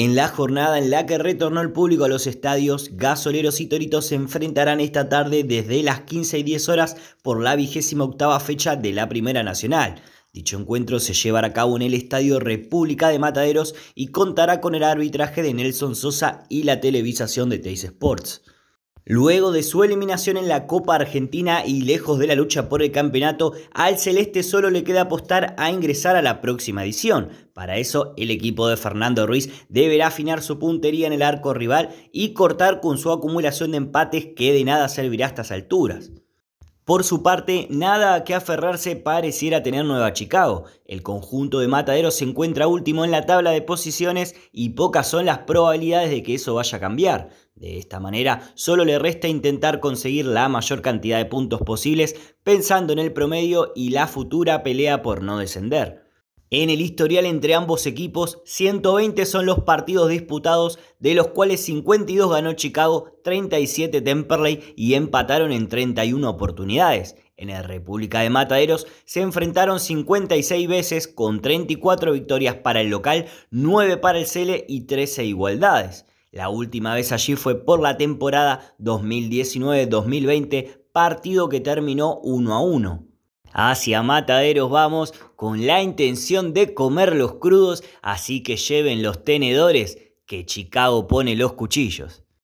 En la jornada en la que retornó el público a los estadios, gasoleros y toritos se enfrentarán esta tarde desde las 15 y 10 horas por la vigésima octava fecha de la Primera Nacional. Dicho encuentro se llevará a cabo en el Estadio República de Mataderos y contará con el arbitraje de Nelson Sosa y la televisación de Teis Sports. Luego de su eliminación en la Copa Argentina y lejos de la lucha por el campeonato, al Celeste solo le queda apostar a ingresar a la próxima edición. Para eso, el equipo de Fernando Ruiz deberá afinar su puntería en el arco rival y cortar con su acumulación de empates que de nada servirá a estas alturas. Por su parte, nada que aferrarse pareciera tener Nueva Chicago. El conjunto de Mataderos se encuentra último en la tabla de posiciones y pocas son las probabilidades de que eso vaya a cambiar. De esta manera, solo le resta intentar conseguir la mayor cantidad de puntos posibles pensando en el promedio y la futura pelea por no descender. En el historial entre ambos equipos, 120 son los partidos disputados, de los cuales 52 ganó Chicago, 37 Temperley y empataron en 31 oportunidades. En el República de Mataderos se enfrentaron 56 veces con 34 victorias para el local, 9 para el Cele y 13 igualdades. La última vez allí fue por la temporada 2019-2020, partido que terminó 1 a 1. Hacia mataderos vamos con la intención de comer los crudos, así que lleven los tenedores que Chicago pone los cuchillos.